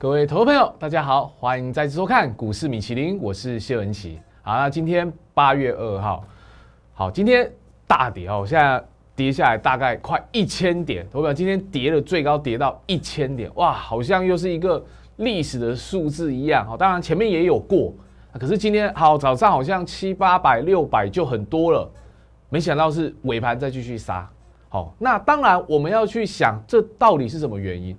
各位投资朋友，大家好，欢迎再次收看《股市米其林》，我是谢文琪。好，今天八月二号，好，今天大跌哦，现在跌下来大概快一千点，投票今天跌了最高跌到一千点，哇，好像又是一个历史的数字一样。好，当然前面也有过，可是今天好早上好像七八百、六百就很多了，没想到是尾盘再继续杀。好，那当然我们要去想，这到底是什么原因？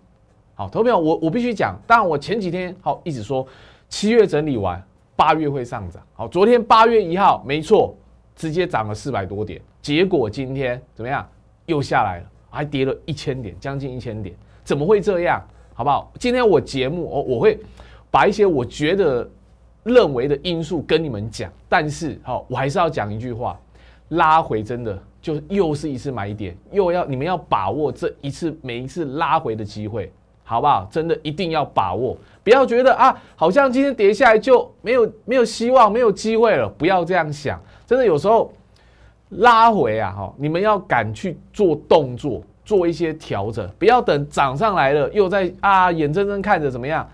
好，投票我我必须讲，当然我前几天好一直说七月整理完，八月会上涨。好，昨天八月一号没错，直接涨了四百多点，结果今天怎么样？又下来了，还跌了一千点，将近一千点，怎么会这样？好不好？今天我节目我我会把一些我觉得认为的因素跟你们讲，但是好，我还是要讲一句话：拉回真的就又是一次买点，又要你们要把握这一次每一次拉回的机会。好不好？真的一定要把握，不要觉得啊，好像今天跌下来就没有没有希望、没有机会了。不要这样想，真的有时候拉回啊，哈，你们要敢去做动作，做一些调整，不要等涨上来了又在啊，眼睁睁看着怎么样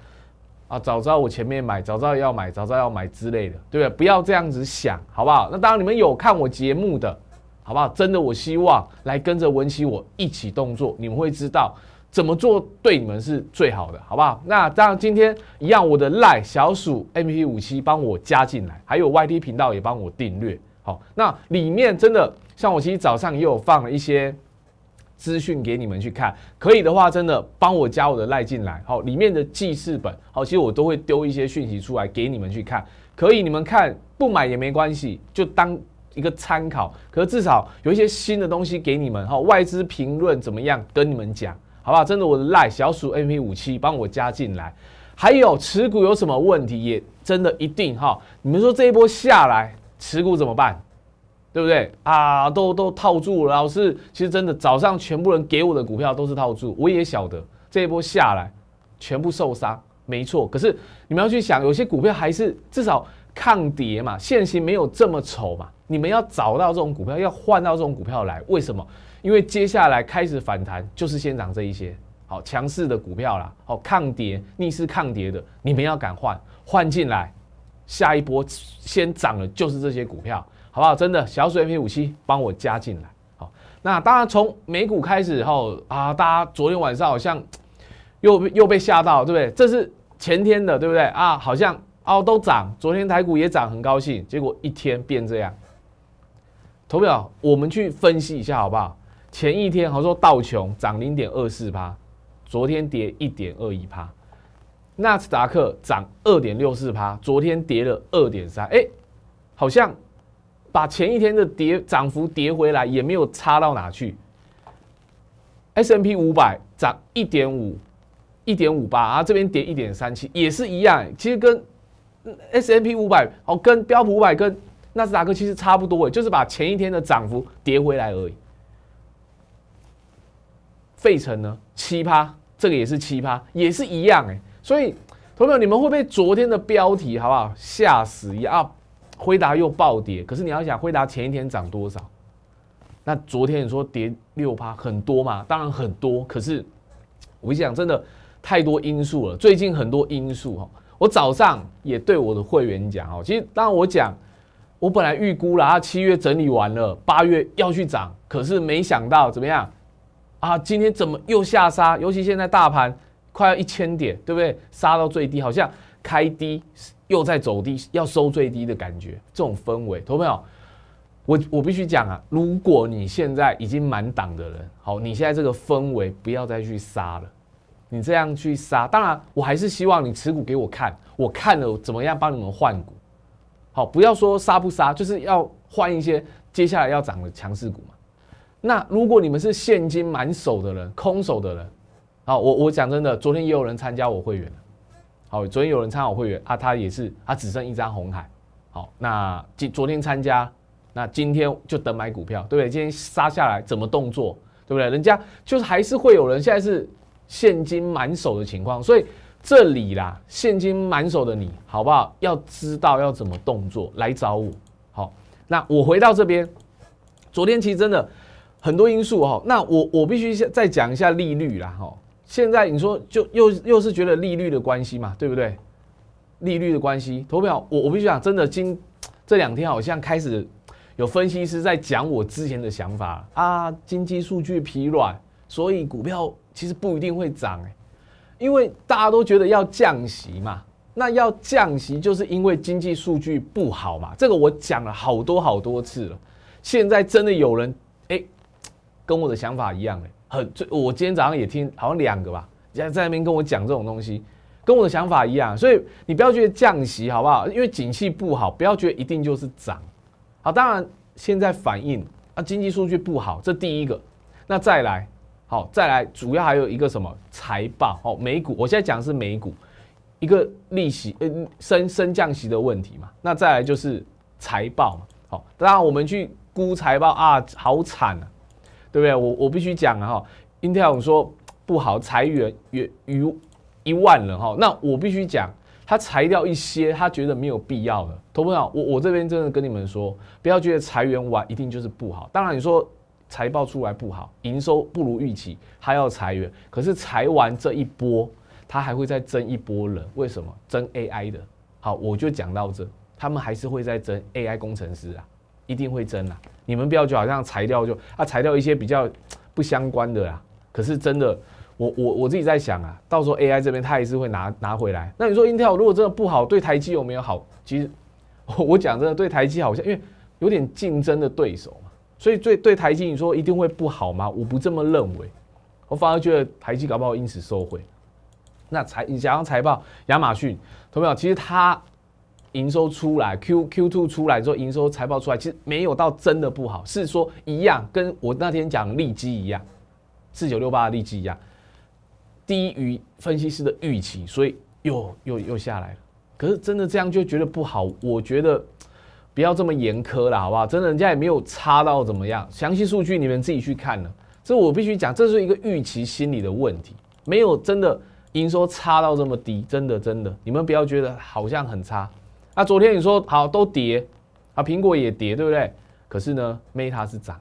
啊？早知道我前面买，早知道要买，早知道要买之类的，对不对？不要这样子想，好不好？那当然，你们有看我节目的，好不好？真的，我希望来跟着文奇我一起动作，你们会知道。怎么做对你们是最好的，好不好？那当然，今天一样，我的赖小鼠 M P 五七帮我加进来，还有 Y T 频道也帮我订阅。好，那里面真的像我，其实早上也有放了一些资讯给你们去看。可以的话，真的帮我加我的赖进来。好，里面的记事本，好，其实我都会丢一些讯息出来给你们去看。可以，你们看不买也没关系，就当一个参考。可是至少有一些新的东西给你们。好，外资评论怎么样？跟你们讲。好不好？真的，我的赖小鼠 M P 五七帮我加进来，还有持股有什么问题也真的一定哈。你们说这一波下来持股怎么办？对不对啊？都都套住，了。老师，其实真的早上全部人给我的股票都是套住，我也晓得这一波下来全部受伤，没错。可是你们要去想，有些股票还是至少抗跌嘛，现行没有这么丑嘛。你们要找到这种股票，要换到这种股票来，为什么？因为接下来开始反弹，就是先涨这一些好强势的股票啦，好抗跌逆势抗跌的，你们要敢换换进来，下一波先涨的，就是这些股票，好不好？真的，小水 A 五七帮我加进来。好，那当然从美股开始后啊，大家昨天晚上好像 又又被吓到，对不对？这是前天的，对不对？啊，好像哦都涨，昨天台股也涨，很高兴，结果一天变这样。投票，我们去分析一下，好不好？前一天好说道琼涨零点二四帕，昨天跌一点二一帕。纳斯达克涨二点六四帕，昨天跌了二点三。哎，好像把前一天的跌涨幅跌回来，也没有差到哪去。S M P 五百涨一点五，一点五八，啊，这边跌一点三七，也是一样。其实跟 S M P 五百哦，跟标普五百跟纳斯达克其实差不多，哎，就是把前一天的涨幅跌回来而已。费城呢，七趴，这个也是七趴，也是一样哎。所以，朋友们，你们会被昨天的标题好不好吓死一样？啊？辉达又暴跌，可是你要想，辉达前一天涨多少？那昨天你说跌六趴，很多嘛？当然很多。可是我跟你讲，真的太多因素了。最近很多因素哈。我早上也对我的会员讲哦，其实当然我讲，我本来预估了啊，七月整理完了，八月要去涨，可是没想到怎么样？啊，今天怎么又下杀？尤其现在大盘快要一千点，对不对？杀到最低，好像开低又在走低，要收最低的感觉，这种氛围，懂没有？我我必须讲啊，如果你现在已经满档的人，好，你现在这个氛围不要再去杀了，你这样去杀，当然我还是希望你持股给我看，我看了怎么样帮你们换股，好，不要说杀不杀，就是要换一些接下来要涨的强势股嘛。那如果你们是现金满手的人、空手的人，好，我我讲真的，昨天也有人参加我会员好，昨天有人参我会员啊，他也是，他只剩一张红海。好，那今昨天参加，那今天就等买股票，对不对？今天杀下来怎么动作，对不对？人家就是还是会有人现在是现金满手的情况，所以这里啦，现金满手的你好不好？要知道要怎么动作来找我。好，那我回到这边，昨天其实真的。很多因素哈，那我我必须再讲一下利率啦哈。现在你说就又又是觉得利率的关系嘛，对不对？利率的关系，投票我我必须讲，真的今这两天好像开始有分析师在讲我之前的想法啊，经济数据疲软，所以股票其实不一定会涨哎，因为大家都觉得要降息嘛，那要降息就是因为经济数据不好嘛，这个我讲了好多好多次了，现在真的有人。跟我的想法一样哎，很最我今天早上也听好像两个吧，在在那边跟我讲这种东西，跟我的想法一样，所以你不要觉得降息好不好？因为景气不好，不要觉得一定就是涨，好，当然现在反映啊经济数据不好，这第一个，那再来好再来，主要还有一个什么财报哦，美股，我现在讲是美股一个利息呃升升降息的问题嘛，那再来就是财报嘛，好，当然我们去估财报啊，好惨啊。对不对？我我必须讲啊哈，Intel 说不好裁员约逾一万人哈，那我必须讲，他裁掉一些他觉得没有必要的。投资友，我我这边真的跟你们说，不要觉得裁员完一定就是不好。当然你说财报出来不好，营收不如预期，他要裁员，可是裁完这一波，他还会再增一波人。为什么？增 AI 的。好，我就讲到这，他们还是会再增 AI 工程师啊。一定会争啊！你们不要就好像裁掉就啊裁掉一些比较不相关的啦。可是真的，我我我自己在想啊，到时候 AI 这边他还是会拿拿回来。那你说 Intel 如果真的不好，对台积有没有好，其实我讲真的对台积好像因为有点竞争的对手嘛，所以对对台积你说一定会不好吗？我不这么认为，我反而觉得台积搞不好因此收回。那财你想想财报，亚马逊，同没有？其实它。营收出来，Q Q two 出来之后，营收财报出来，其实没有到真的不好，是说一样跟我那天讲利基一样，四九六八的利基一样，低于分析师的预期，所以又又又下来了。可是真的这样就觉得不好，我觉得不要这么严苛了，好不好？真的，人家也没有差到怎么样，详细数据你们自己去看了。这我必须讲，这是一个预期心理的问题，没有真的营收差到这么低，真的真的，你们不要觉得好像很差。那昨天你说好都跌啊，苹果也跌，对不对？可是呢，Meta 是涨，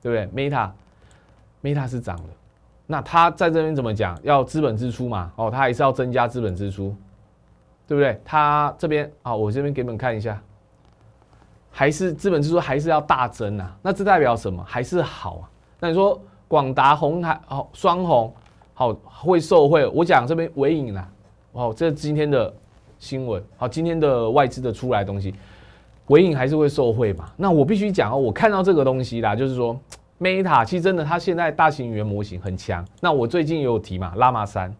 对不对？Meta，Meta 是涨的。那它在这边怎么讲？要资本支出嘛？哦，它还是要增加资本支出，对不对？它这边啊，我这边给你们看一下，还是资本支出还是要大增啊。那这代表什么？还是好啊。那你说广达红海哦，双红好会受惠？我讲这边尾影啦，哦，这今天的。新闻好，今天的外资的出来东西，尾影还是会受惠嘛？那我必须讲哦，我看到这个东西啦，就是说，Meta 其实真的，它现在大型语言模型很强。那我最近也有提嘛 l 玛 a m a 三，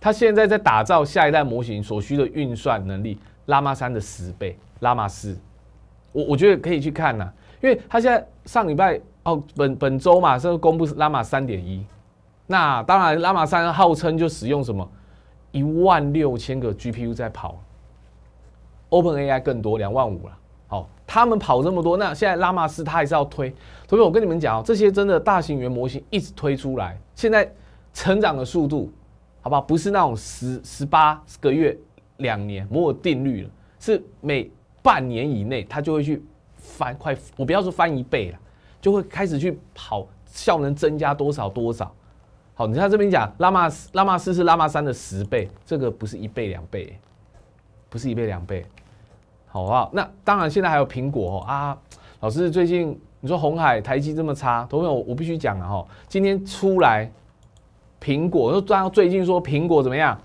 它现在在打造下一代模型所需的运算能力 l 玛 a m a 三的十倍 l 玛 a m a 四，我我觉得可以去看呐，因为它现在上礼拜哦，本本周嘛，是公布是拉玛三点一。那当然拉玛三号称就使用什么？一万六千个 GPU 在跑，OpenAI 更多，两万五了。好，他们跑这么多，那现在拉马斯他还是要推。同学，我跟你们讲哦，这些真的大型语言模型一直推出来，现在成长的速度，好吧，不是那种十十八个月、两年摩尔定律了，是每半年以内，它就会去翻快，我不要说翻一倍了，就会开始去跑，效能增加多少多少。你看这边讲，拉玛斯拉玛斯是拉玛山的十倍，这个不是一倍两倍，不是一倍两倍，好不好？那当然，现在还有苹果啊，老师最近你说红海台积这么差，同学我我必须讲了哈，今天出来苹果，说讲最近说苹果怎么样？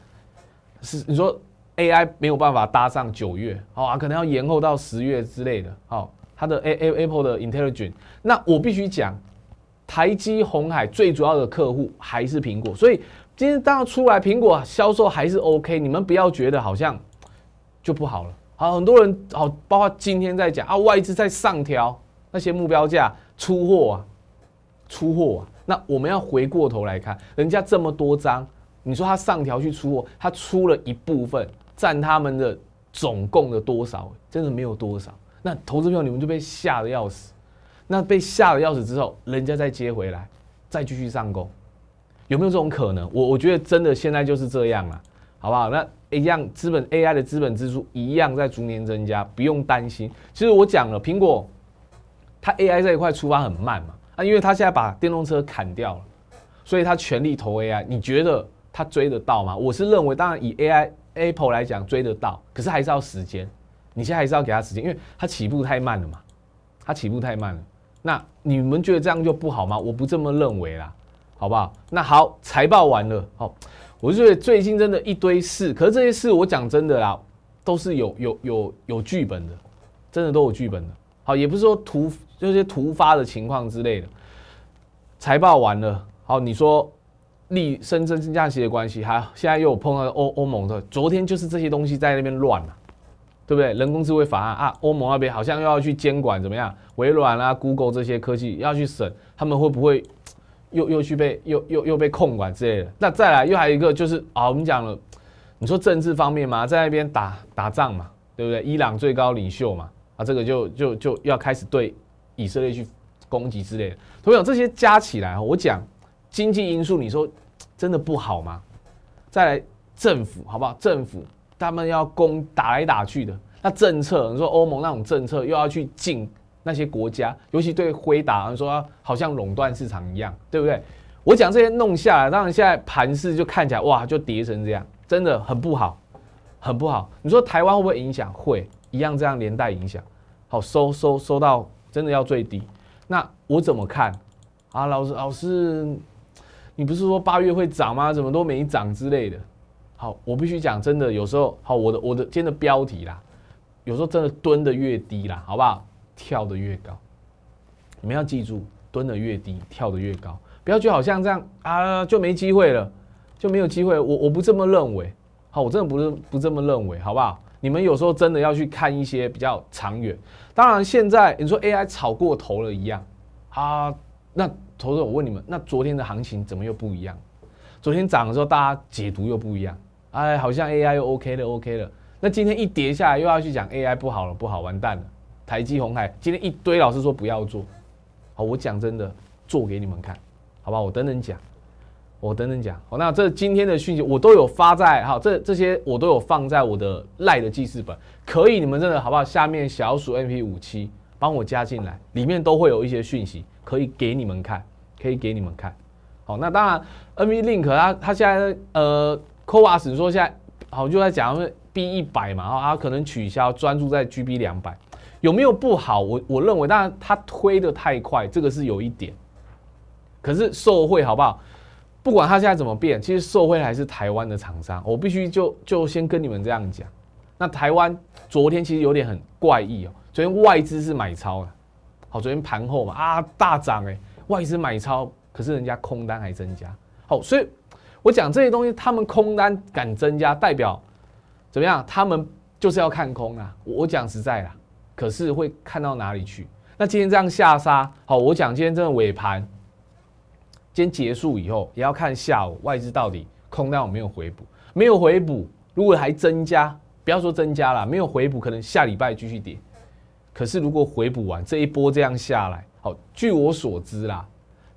是你说 AI 没有办法搭上九月，好啊，可能要延后到十月之类的。好，它的 A A Apple 的 Intelligence，那我必须讲。台积、红海最主要的客户还是苹果，所以今天当然出来，苹果销售还是 OK。你们不要觉得好像就不好了。好，很多人好，包括今天在讲啊，外资在上调那些目标价，出货啊，出货啊。那我们要回过头来看，人家这么多张，你说他上调去出货，他出了一部分，占他们的总共的多少？真的没有多少。那投资票你们就被吓得要死。那被下了钥死之后，人家再接回来，再继续上攻，有没有这种可能？我我觉得真的现在就是这样了，好不好？那一样资本 AI 的资本支出一样在逐年增加，不用担心。其实我讲了，苹果它 AI 这一块出发很慢嘛，啊，因为它现在把电动车砍掉了，所以它全力投 AI。你觉得它追得到吗？我是认为，当然以 AI Apple 来讲追得到，可是还是要时间。你现在还是要给他时间，因为它起步太慢了嘛，它起步太慢了。那你们觉得这样就不好吗？我不这么认为啦，好不好？那好，财报完了，好，我觉得最近真的一堆事，可是这些事我讲真的啦，都是有有有有剧本的，真的都有剧本的。好，也不是说突就是突发的情况之类的。财报完了，好，你说利深圳降息的关系，还现在又有碰到欧欧盟的，昨天就是这些东西在那边乱嘛。对不对？人工智能法案啊，欧盟那边好像又要去监管怎么样？微软啊、Google 这些科技要去审，他们会不会又又去被又又又被控管之类的？那再来又还有一个就是啊，我们讲了，你说政治方面嘛，在那边打打仗嘛，对不对？伊朗最高领袖嘛，啊，这个就就就要开始对以色列去攻击之类的。同样这些加起来我讲经济因素，你说真的不好吗？再来政府好不好？政府。他们要攻打来打去的，那政策你说欧盟那种政策又要去禁那些国家，尤其对辉达，你说好像垄断市场一样，对不对？我讲这些弄下来，当然现在盘势就看起来哇，就跌成这样，真的很不好，很不好。你说台湾会不会影响？会一样这样连带影响。好收收收到真的要最低，那我怎么看啊？老师老师，你不是说八月会涨吗？怎么都没涨之类的？好，我必须讲真的，有时候好，我的我的今天的标题啦，有时候真的蹲的越低啦，好不好？跳的越高，你们要记住，蹲的越低，跳的越高，不要就好像这样啊，就没机会了，就没有机会。我我不这么认为，好，我真的不是不这么认为，好不好？你们有时候真的要去看一些比较长远。当然，现在你说 AI 炒过头了一样啊，那投资我问你们，那昨天的行情怎么又不一样？昨天涨的时候，大家解读又不一样。哎，好像 A I 又 OK 了，OK 了。那今天一跌下来，又要去讲 A I 不好了，不好，完蛋了。台积红海，今天一堆老师说不要做。好，我讲真的，做给你们看，好吧？我等等讲，我等等讲。好，那这今天的讯息我都有发在哈，这这些我都有放在我的赖的记事本。可以，你们真的好不好？下面小鼠 M P 五七帮我加进来，里面都会有一些讯息，可以给你们看，可以给你们看。好，那当然 n P Link 它它现在呃。抠牙齿说现在好就在讲说 B 一百嘛，啊可能取消，专注在 GB 两百有没有不好？我我认为当然他推的太快，这个是有一点。可是受惠好不好？不管他现在怎么变，其实受惠还是台湾的厂商。我必须就就先跟你们这样讲。那台湾昨天其实有点很怪异哦，昨天外资是买超了，好，昨天盘后嘛啊大涨哎，外资买超，可是人家空单还增加，好所以。我讲这些东西，他们空单敢增加，代表怎么样？他们就是要看空啊！我讲实在啦，可是会看到哪里去？那今天这样下杀，好，我讲今天真的尾盘，今天结束以后也要看下午外资到底空单有没有回补？没有回补，如果还增加，不要说增加了，没有回补，可能下礼拜继续跌。可是如果回补完，这一波这样下来，好，据我所知啦，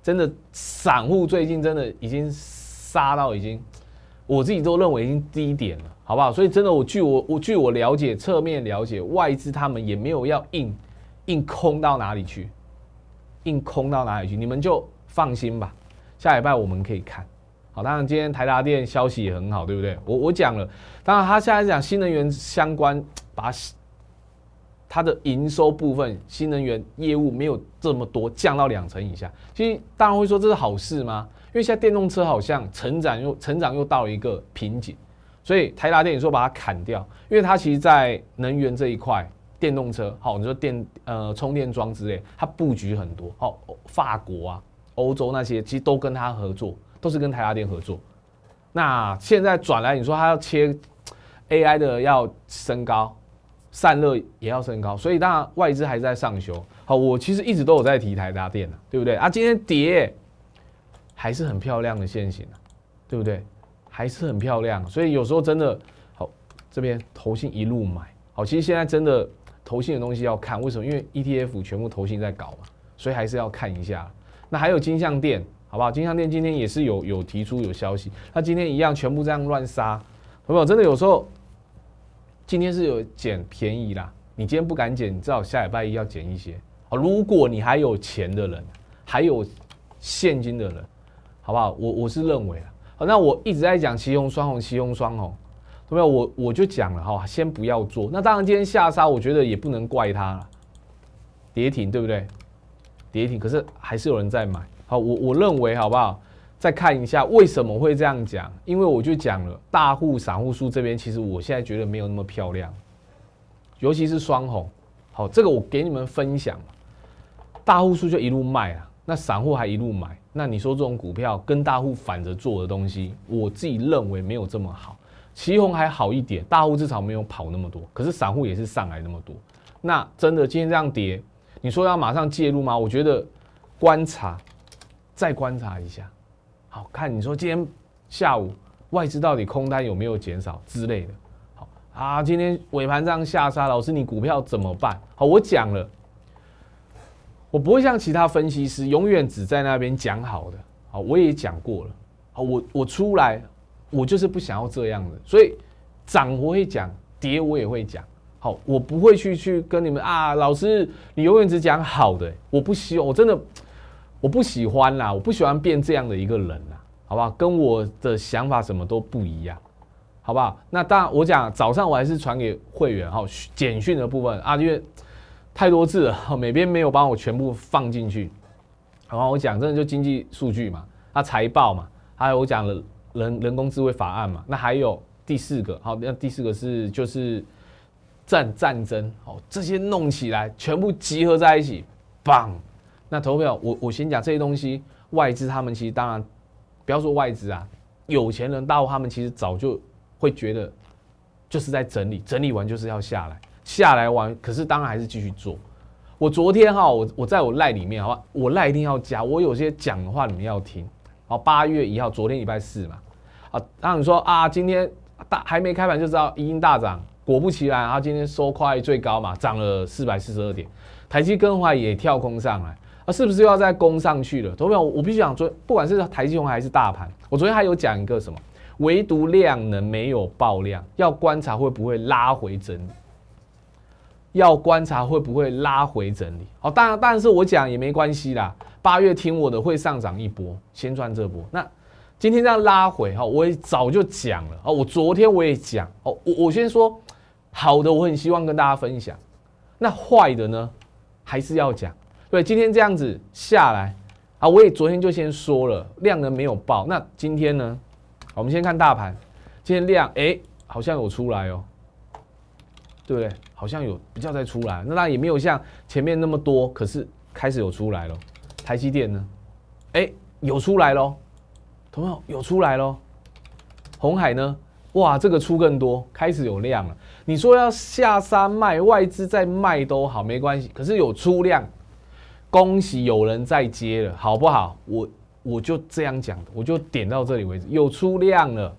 真的散户最近真的已经。杀到已经，我自己都认为已经低点了，好不好？所以真的，我据我我据我了解，侧面了解，外资他们也没有要硬硬空到哪里去，硬空到哪里去？你们就放心吧。下礼拜我们可以看好。当然，今天台达电消息也很好，对不对？我我讲了，当然他现在讲新能源相关，把它的营收部分新能源业务没有这么多，降到两成以下。其实，当然会说这是好事吗？因为现在电动车好像成长又成长又到一个瓶颈，所以台达电你说把它砍掉，因为它其实在能源这一块，电动车好，你说电呃充电桩之类，它布局很多，好法国啊欧洲那些其实都跟它合作，都是跟台达电合作。那现在转来你说它要切 AI 的要升高，散热也要升高，所以当然外资还在上修。好，我其实一直都有在提台达电的，对不对啊？今天跌。还是很漂亮的线型啊，对不对？还是很漂亮，所以有时候真的好，这边投信一路买好。其实现在真的投信的东西要看，为什么？因为 ETF 全部投信在搞嘛，所以还是要看一下。那还有金像店，好不好？金像店今天也是有有提出有消息，那今天一样全部这样乱杀。朋友，真的有时候今天是有捡便宜啦，你今天不敢捡，你至少下礼拜一要捡一些啊。如果你还有钱的人，还有现金的人。好不好？我我是认为啊，好，那我一直在讲奇红双红奇红双红，有没有？我我就讲了哈，先不要做。那当然，今天下杀，我觉得也不能怪它了，跌停，对不对？跌停，可是还是有人在买。好，我我认为好不好？再看一下为什么会这样讲，因为我就讲了，大户散户数这边，其实我现在觉得没有那么漂亮，尤其是双红。好，这个我给你们分享，大户数就一路卖啊。那散户还一路买，那你说这种股票跟大户反着做的东西，我自己认为没有这么好。旗红还好一点，大户至少没有跑那么多，可是散户也是上来那么多。那真的今天这样跌，你说要马上介入吗？我觉得观察，再观察一下，好看。你说今天下午外资到底空单有没有减少之类的？好啊，今天尾盘这样下杀，老师你股票怎么办？好，我讲了。我不会像其他分析师，永远只在那边讲好的。好，我也讲过了。好，我我出来，我就是不想要这样的。所以涨我会讲，跌我也会讲。好，我不会去去跟你们啊，老师，你永远只讲好的，我不望，我真的我不喜欢啦，我不喜欢变这样的一个人啦，好不好？跟我的想法什么都不一样，好不好？那当然，我讲早上我还是传给会员哈，简讯的部分啊，因为。太多字了，每边没有帮我全部放进去。然后我讲，真的就经济数据嘛，啊财报嘛，还有我讲了人人工智慧法案嘛，那还有第四个，好，那第四个是就是战战争，好，这些弄起来全部集合在一起，棒。那投票，我我先讲这些东西，外资他们其实当然，不要说外资啊，有钱人大户他们其实早就会觉得，就是在整理，整理完就是要下来。下来玩，可是当然还是继续做。我昨天哈，我我在我赖里面哈，我赖一定要加。我有些讲的话你们要听。好，八月一号，昨天礼拜四嘛，啊，当你说啊，今天大还没开盘就知道一阴大涨，果不其然，啊，今天收快最高嘛，涨了四百四十二点，台积跟的也跳空上来，啊，是不是又要再攻上去了？投票，我必须讲，昨不管是台积红还是大盘，我昨天还有讲一个什么，唯独量能没有爆量，要观察会不会拉回真。要观察会不会拉回整理，好，当然，但是我讲也没关系啦。八月听我的会上涨一波，先赚这波。那今天这样拉回哈，我也早就讲了啊，我昨天我也讲哦，我我先说好的，我很希望跟大家分享。那坏的呢，还是要讲。对，今天这样子下来啊，我也昨天就先说了，量能没有爆。那今天呢，我们先看大盘，今天量哎，好像有出来哦。对不对？好像有比较再出来，那当然也没有像前面那么多，可是开始有出来了。台积电呢？哎，有出来咯。同样有出来咯。红海呢？哇，这个出更多，开始有量了。你说要下山卖，外资在卖都好没关系，可是有出量，恭喜有人在接了，好不好？我我就这样讲，我就点到这里为止，有出量了，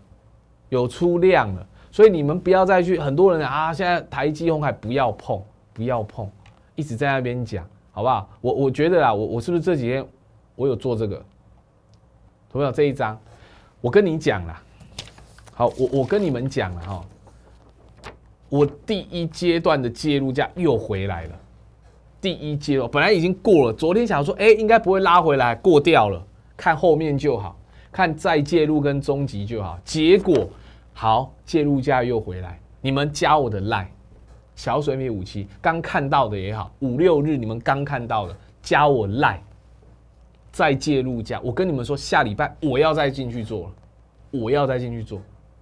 有出量了。所以你们不要再去，很多人啊，现在台积红海不要碰，不要碰，一直在那边讲，好不好？我我觉得啊，我我是不是这几天我有做这个？有没有这一张？我跟你讲啦，好，我我跟你们讲了哈，我第一阶段的介入价又回来了。第一阶段本来已经过了，昨天想说，哎，应该不会拉回来，过掉了，看后面就好，看再介入跟中级就好，结果。好，介入价又回来，你们加我的赖，小水米五七刚看到的也好，五六日你们刚看到的，加我赖，再介入价，我跟你们说，下礼拜我要再进去做了，我要再进去做，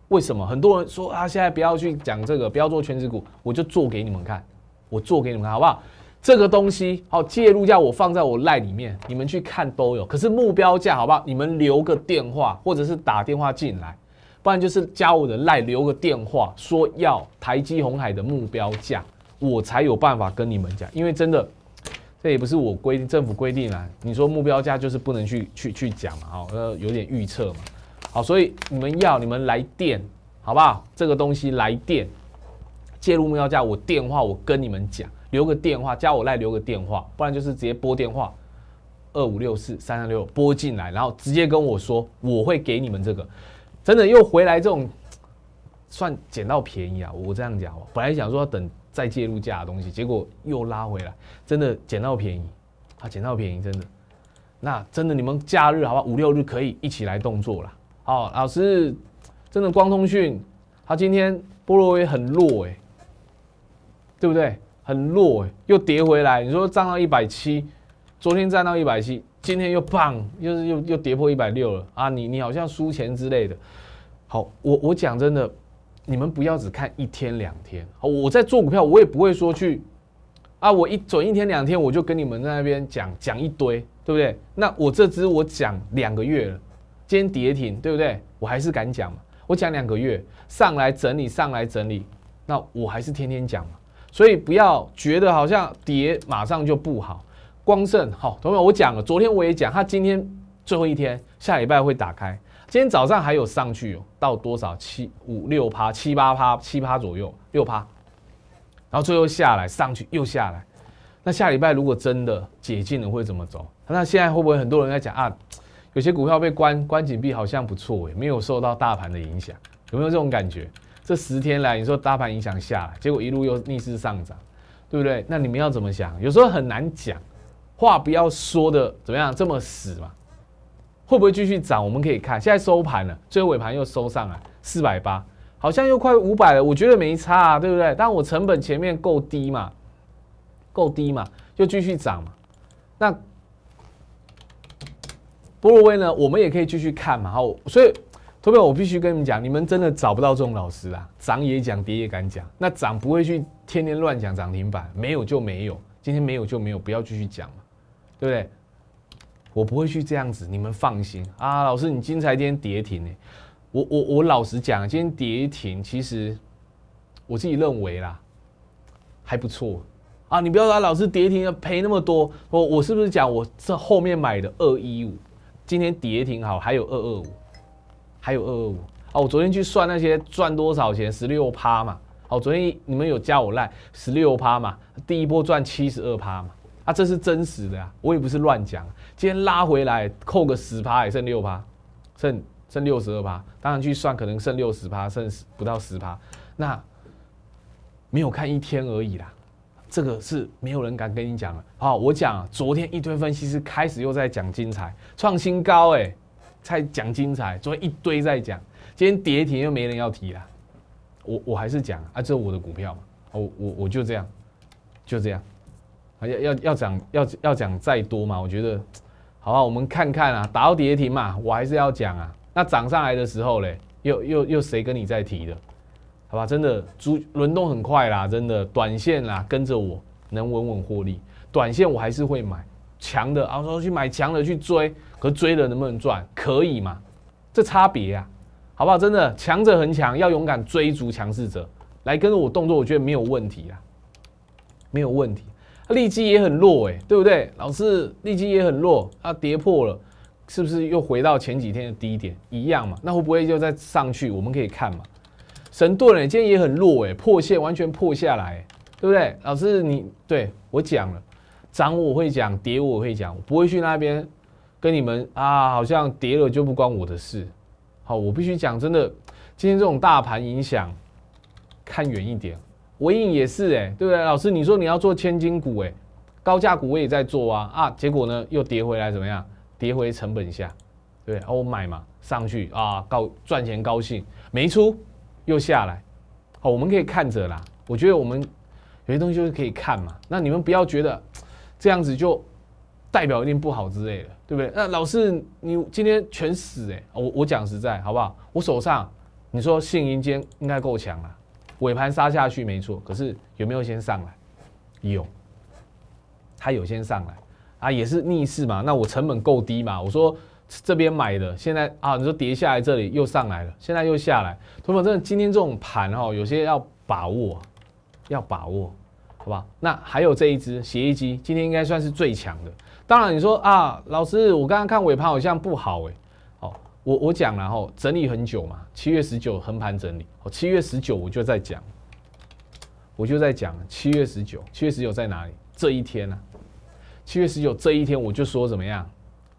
为什么？很多人说啊，现在不要去讲这个，不要做全职股，我就做给你们看，我做给你们看好不好？这个东西好，介入价我放在我赖里面，你们去看都有，可是目标价好不好？你们留个电话或者是打电话进来。不然就是加我的赖留个电话，说要台积红海的目标价，我才有办法跟你们讲。因为真的，这也不是我规定政府规定啊。你说目标价就是不能去去去讲嘛，哦，有点预测嘛。好，所以你们要你们来电，好不好？这个东西来电介入目标价，我电话我跟你们讲，留个电话加我赖留个电话，不然就是直接拨电话二五六四三三六拨进来，然后直接跟我说，我会给你们这个。真的又回来这种，算捡到便宜啊！我这样讲，本来想说等再介入价的东西，结果又拉回来，真的捡到便宜，啊，捡到便宜，真的。那真的你们假日好吧，五六日可以一起来动作了。好，老师，真的光通讯，他今天菠萝威很弱哎，对不对？很弱哎，又跌回来。你说涨到一百七，昨天涨到一百七。今天又棒，又是又又跌破一百六了啊！你你好像输钱之类的。好，我我讲真的，你们不要只看一天两天。好，我在做股票，我也不会说去啊，我一准一天两天，我就跟你们在那边讲讲一堆，对不对？那我这只我讲两个月了，今天跌停，对不对？我还是敢讲嘛，我讲两个月上来整理，上来整理，那我还是天天讲嘛。所以不要觉得好像跌马上就不好。光胜好，同学们，我讲了，昨天我也讲，他今天最后一天，下礼拜会打开。今天早上还有上去，到多少七五六趴，七八趴，七八左右，六趴，然后最后下来，上去又下来。那下礼拜如果真的解禁了，会怎么走？那现在会不会很多人在讲啊？有些股票被关关紧闭，好像不错诶，没有受到大盘的影响，有没有这种感觉？这十天来，你说大盘影响下来，结果一路又逆势上涨，对不对？那你们要怎么想？有时候很难讲。话不要说的怎么样这么死嘛？会不会继续涨？我们可以看，现在收盘了，最后尾盘又收上来四百八，好像又快五百了。我觉得没差，啊，对不对？但我成本前面够低嘛，够低嘛，就继续涨嘛。那波罗威呢？我们也可以继续看嘛。好，所以投票我必须跟你们讲，你们真的找不到这种老师啦，涨也讲，跌也敢讲。那涨不会去天天乱讲涨停板，没有就没有，今天没有就没有，不要继续讲对不对？我不会去这样子，你们放心啊，老师，你今天才跌停呢。我我我老实讲，今天跌停，其实我自己认为啦，还不错啊。你不要说老师跌停赔那么多，我我是不是讲我这后面买的二一五，今天跌停好，还有二二五，还有二二五啊。我昨天去算那些赚多少钱，十六趴嘛。好，昨天你们有加我赖十六趴嘛，第一波赚七十二趴嘛。啊，这是真实的呀，我也不是乱讲。今天拉回来扣个十趴，还剩六趴，剩剩六十二趴，当然去算可能剩六十趴，剩不到十趴。那没有看一天而已啦，这个是没有人敢跟你讲了。啊，我讲昨天一堆分析师开始又在讲精彩，创新高哎，才讲精彩，昨天一堆在讲，今天跌停又没人要提啦。我我还是讲啊，这是我的股票嘛，我我我就这样，就这样。要要要讲要要讲再多嘛？我觉得，好吧，我们看看啊，打到跌停嘛，我还是要讲啊。那涨上来的时候嘞，又又又谁跟你在提的？好吧，真的，主轮动很快啦，真的，短线啦，跟着我能稳稳获利。短线我还是会买强的啊，说去买强的去追，可追的能不能赚？可以吗？这差别呀，好不好？真的，强者很强，要勇敢追逐强势者，来跟着我动作，我觉得没有问题啦，没有问题。利基也很弱哎，对不对？老师，利基也很弱，它跌破了，是不是又回到前几天的低点一样嘛？那会不会就再上去？我们可以看嘛？神盾诶，今天也很弱哎，破线完全破下来，对不对？老师，你对我讲了，涨我会讲，跌我会讲，我不会去那边跟你们啊，好像跌了就不关我的事。好，我必须讲，真的，今天这种大盘影响，看远一点。尾影也是哎，对不对？老师，你说你要做千金股哎，高价股我也在做啊啊！结果呢又跌回来，怎么样？跌回成本下，对，我买嘛，上去啊，高赚钱高兴，没出又下来，好，我们可以看着啦。我觉得我们有些东西就是可以看嘛。那你们不要觉得这样子就代表一定不好之类的，对不对？那老师，你今天全死哎，我我讲实在好不好？我手上你说信银间应该够强了。尾盘杀下去没错，可是有没有先上来？有，他有先上来啊，也是逆势嘛。那我成本够低嘛？我说这边买的，现在啊，你说跌下来这里又上来了，现在又下来。同学们，真的今天这种盘哦，有些要把握，要把握，好吧？那还有这一只协议机，今天应该算是最强的。当然你说啊，老师，我刚刚看尾盘好像不好哎。我我讲然后整理很久嘛，七月十九横盘整理，七月十九我就在讲，我就在讲七月十九，七月十九在哪里？这一天呢？七月十九这一天我就说怎么样，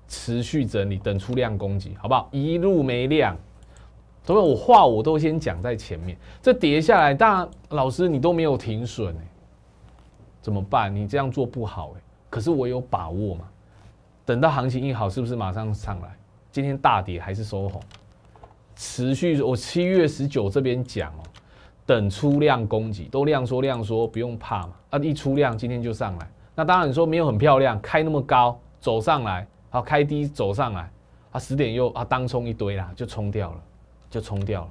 持续整理，等出量攻击，好不好？一路没量，所以我话我都先讲在前面。这跌下来，当然老师你都没有停损哎，怎么办？你这样做不好哎，可是我有把握嘛，等到行情一好，是不是马上上来？今天大跌还是收红，持续。我七月十九这边讲哦，等出量供给都量缩量缩，不用怕嘛。啊，一出量今天就上来。那当然你说没有很漂亮，开那么高走上来，好开低走上来，啊十点又啊当冲一堆啦，就冲掉了，就冲掉了，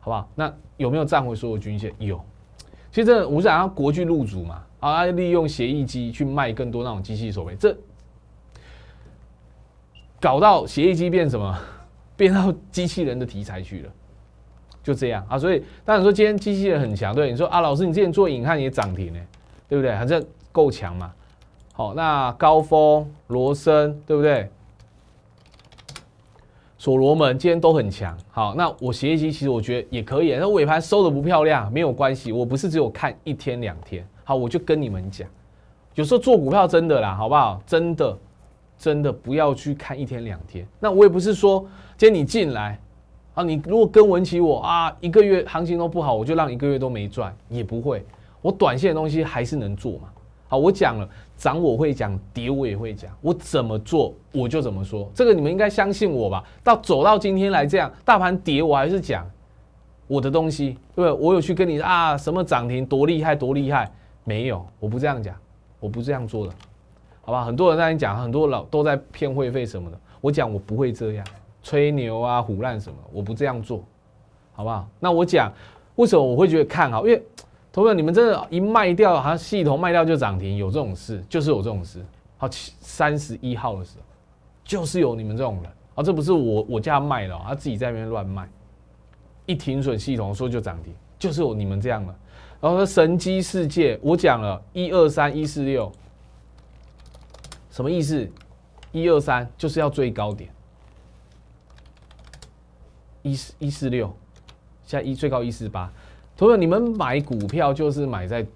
好不好？那有没有站回所有均线？有。其实这不是讲国巨入主嘛，啊利用协议机去卖更多那种机器设备，这。搞到协议机变什么，变到机器人的题材去了，就这样啊！所以当然说，今天机器人很强，对你说啊，老师，你之前做影翰也涨停呢，对不对？反正够强嘛。好，那高峰、罗森，对不对？所罗门今天都很强。好，那我协议机其实我觉得也可以，那尾盘收的不漂亮，没有关系，我不是只有看一天两天。好，我就跟你们讲，有时候做股票真的啦，好不好？真的。真的不要去看一天两天。那我也不是说今天你进来，啊，你如果跟文琪我啊，一个月行情都不好，我就让一个月都没赚，也不会。我短线的东西还是能做嘛。好，我讲了涨我会讲，跌我也会讲，我怎么做我就怎么说。这个你们应该相信我吧？到走到今天来这样，大盘跌我还是讲我的东西，对不对？我有去跟你啊什么涨停多厉害多厉害？没有，我不这样讲，我不这样做的。好吧，很多人在你讲，很多老都在骗会费什么的。我讲我不会这样，吹牛啊、胡乱什么，我不这样做，好不好？那我讲为什么我会觉得看好？因为同样你们真的，一卖掉好像系统卖掉就涨停，有这种事，就是有这种事。好，三十一号的时候，就是有你们这种人啊，这不是我我家卖的，他自己在那边乱卖，一停损系统说就涨停，就是有你们这样的。然后说神机世界，我讲了一二三一四六。什么意思？一二三就是要最高点，一四一四六，现在一最高一四八。同学，你们买股票就是买在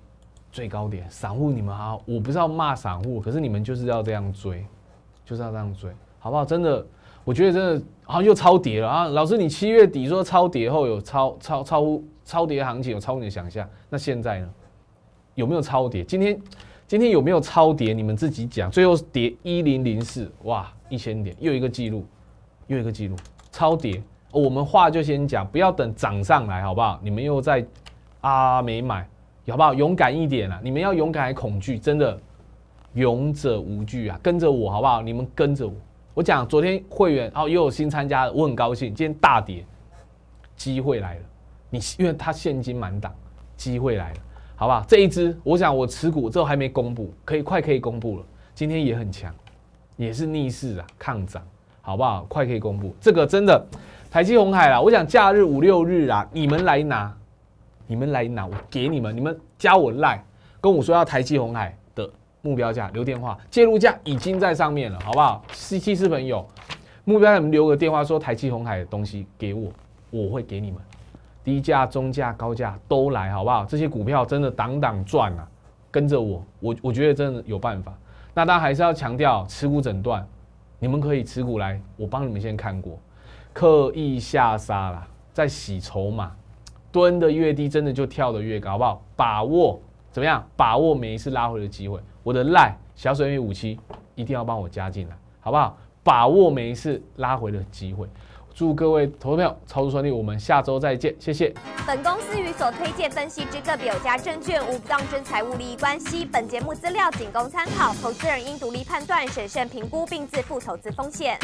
最高点。散户你们啊，我不是要骂散户，可是你们就是要这样追，就是要这样追，好不好？真的，我觉得真的啊又超跌了啊。老师，你七月底说超跌后有超超超超跌行情，有超乎你想象，那现在呢？有没有超跌？今天？今天有没有超跌？你们自己讲。最后跌一零零四，哇，一千点又一个记录，又一个记录，超跌。我们话就先讲，不要等涨上来，好不好？你们又在啊没买，好不好？勇敢一点了，你们要勇敢还恐惧？真的勇者无惧啊，跟着我好不好？你们跟着我，我讲昨天会员哦，又有新参加的，我很高兴。今天大跌，机会来了。你因为他现金满档，机会来了。好不好？这一只，我想我持股之后还没公布，可以快可以公布了。今天也很强，也是逆势啊，抗涨，好不好？快可以公布。这个真的，台积红海啊，我想假日五六日啊，你们来拿，你们来拿，我给你们，你们加我赖，跟我说要台积红海的目标价，留电话，介入价已经在上面了，好不好？C 七四朋友，目标你们留个电话，说台积红海的东西给我，我会给你们。低价、中价、高价都来，好不好？这些股票真的挡挡赚啊！跟着我，我我觉得真的有办法。那大家还是要强调持股诊断，你们可以持股来，我帮你们先看过。刻意下杀啦，在洗筹码，蹲的越低，真的就跳的越高，好不好？把握怎么样？把握每一次拉回的机会。我的赖小水泥五七一定要帮我加进来，好不好？把握每一次拉回的机会。祝各位投票操作顺利，我们下周再见，谢谢。本公司与所推荐分析之个别有家证券无不当真财务利益关系，本节目资料仅供参考，投资人应独立判断、审慎评估并自负投资风险。